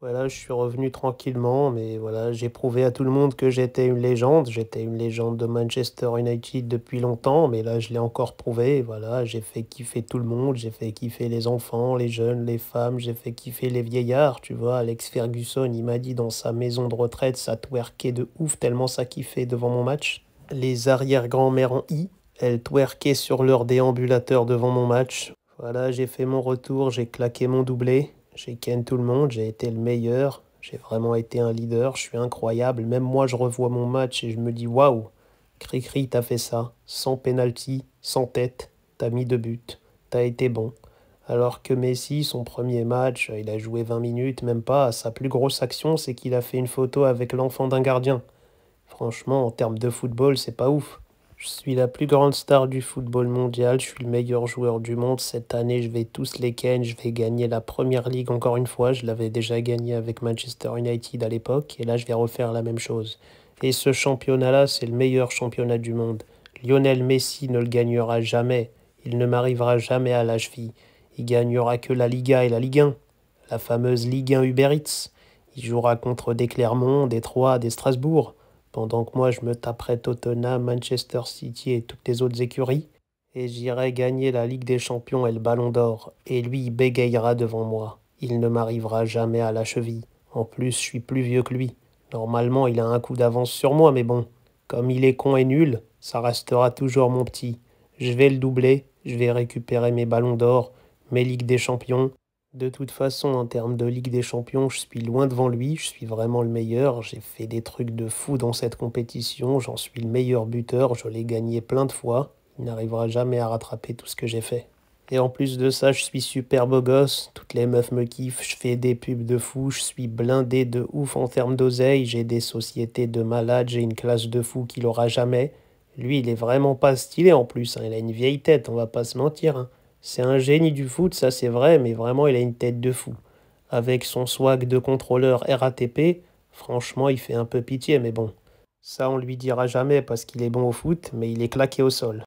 Voilà, je suis revenu tranquillement, mais voilà, j'ai prouvé à tout le monde que j'étais une légende. J'étais une légende de Manchester United depuis longtemps, mais là, je l'ai encore prouvé. Voilà, j'ai fait kiffer tout le monde. J'ai fait kiffer les enfants, les jeunes, les femmes. J'ai fait kiffer les vieillards. Tu vois, Alex Ferguson, il m'a dit dans sa maison de retraite, ça twerkait de ouf tellement ça kiffait devant mon match. Les arrière-grand-mères en I, elles twerkaient sur leur déambulateur devant mon match. Voilà, j'ai fait mon retour, j'ai claqué mon doublé. J'ai ken tout le monde, j'ai été le meilleur, j'ai vraiment été un leader, je suis incroyable. Même moi, je revois mon match et je me dis waouh, Cricri, t'as fait ça, sans penalty, sans tête, t'as mis deux buts, t'as été bon. Alors que Messi, son premier match, il a joué 20 minutes, même pas. Sa plus grosse action, c'est qu'il a fait une photo avec l'enfant d'un gardien. Franchement, en termes de football, c'est pas ouf. Je suis la plus grande star du football mondial, je suis le meilleur joueur du monde. Cette année, je vais tous les ken, je vais gagner la première ligue encore une fois. Je l'avais déjà gagné avec Manchester United à l'époque, et là, je vais refaire la même chose. Et ce championnat-là, c'est le meilleur championnat du monde. Lionel Messi ne le gagnera jamais. Il ne m'arrivera jamais à la cheville. Il gagnera que la Liga et la Ligue 1, la fameuse Ligue 1 Uber Eats. Il jouera contre des Clermont, des Troyes, des Strasbourg pendant que moi je me taperai Tottenham, Manchester City et toutes les autres écuries, et j'irai gagner la Ligue des Champions et le Ballon d'Or, et lui bégayera devant moi. Il ne m'arrivera jamais à la cheville. En plus, je suis plus vieux que lui. Normalement, il a un coup d'avance sur moi, mais bon, comme il est con et nul, ça restera toujours mon petit. Je vais le doubler, je vais récupérer mes ballons d'or, mes Ligues des Champions, de toute façon, en termes de Ligue des Champions, je suis loin devant lui, je suis vraiment le meilleur, j'ai fait des trucs de fou dans cette compétition, j'en suis le meilleur buteur, je l'ai gagné plein de fois, il n'arrivera jamais à rattraper tout ce que j'ai fait. Et en plus de ça, je suis super beau gosse, toutes les meufs me kiffent, je fais des pubs de fou, je suis blindé de ouf en termes d'oseille, j'ai des sociétés de malades, j'ai une classe de fou qu'il aura jamais. Lui, il est vraiment pas stylé en plus, hein. il a une vieille tête, on va pas se mentir. Hein. C'est un génie du foot, ça c'est vrai, mais vraiment il a une tête de fou. Avec son swag de contrôleur RATP, franchement il fait un peu pitié, mais bon. Ça on lui dira jamais parce qu'il est bon au foot, mais il est claqué au sol.